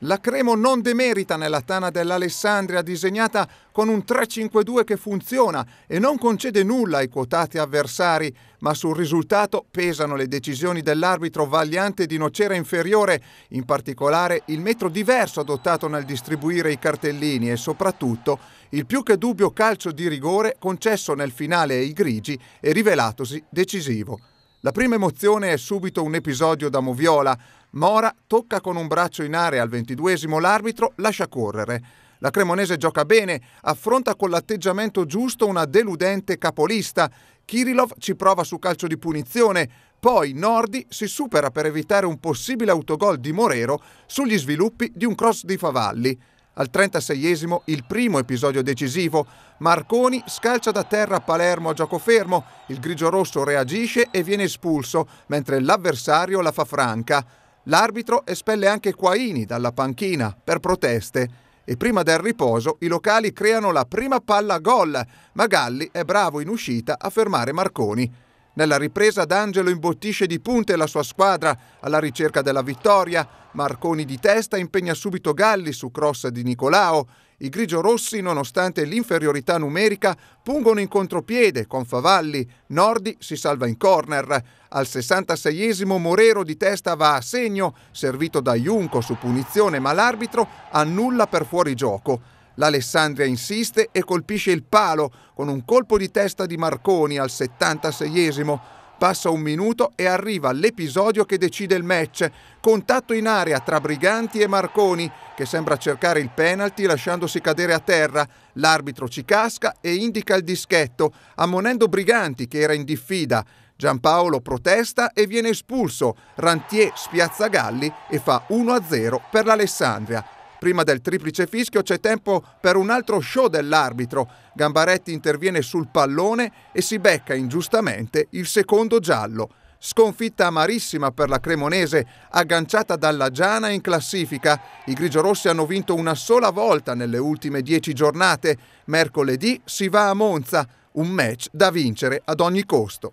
La Cremo non demerita nella tana dell'Alessandria disegnata con un 3-5-2 che funziona e non concede nulla ai quotati avversari, ma sul risultato pesano le decisioni dell'arbitro Vagliante di Nocera Inferiore, in particolare il metro diverso adottato nel distribuire i cartellini e soprattutto il più che dubbio calcio di rigore concesso nel finale ai grigi e rivelatosi decisivo. La prima emozione è subito un episodio da moviola. Mora tocca con un braccio in area al ventiduesimo, l'arbitro lascia correre. La Cremonese gioca bene, affronta con l'atteggiamento giusto una deludente capolista. Kirilov ci prova su calcio di punizione, poi Nordi si supera per evitare un possibile autogol di Morero sugli sviluppi di un cross di Favalli. Al 36esimo, il primo episodio decisivo, Marconi scalcia da terra Palermo a gioco fermo, il grigio rosso reagisce e viene espulso, mentre l'avversario la fa franca. L'arbitro espelle anche Quaini dalla panchina per proteste e prima del riposo i locali creano la prima palla gol, ma Galli è bravo in uscita a fermare Marconi. Nella ripresa D'Angelo imbottisce di punte la sua squadra alla ricerca della vittoria. Marconi di testa impegna subito Galli su cross di Nicolao. I grigio-rossi, nonostante l'inferiorità numerica, pungono in contropiede con Favalli. Nordi si salva in corner. Al 66esimo Morero di testa va a segno, servito da Junco su punizione, ma l'arbitro annulla per fuori gioco. L'Alessandria insiste e colpisce il palo con un colpo di testa di Marconi al 76esimo. Passa un minuto e arriva l'episodio che decide il match. Contatto in aria tra Briganti e Marconi, che sembra cercare il penalty lasciandosi cadere a terra. L'arbitro ci casca e indica il dischetto, ammonendo Briganti che era in diffida. Giampaolo protesta e viene espulso. Rantier spiazza Galli e fa 1-0 per l'Alessandria. Prima del triplice fischio c'è tempo per un altro show dell'arbitro. Gambaretti interviene sul pallone e si becca ingiustamente il secondo giallo. Sconfitta amarissima per la Cremonese, agganciata dalla Giana in classifica. I grigiorossi hanno vinto una sola volta nelle ultime dieci giornate. Mercoledì si va a Monza, un match da vincere ad ogni costo.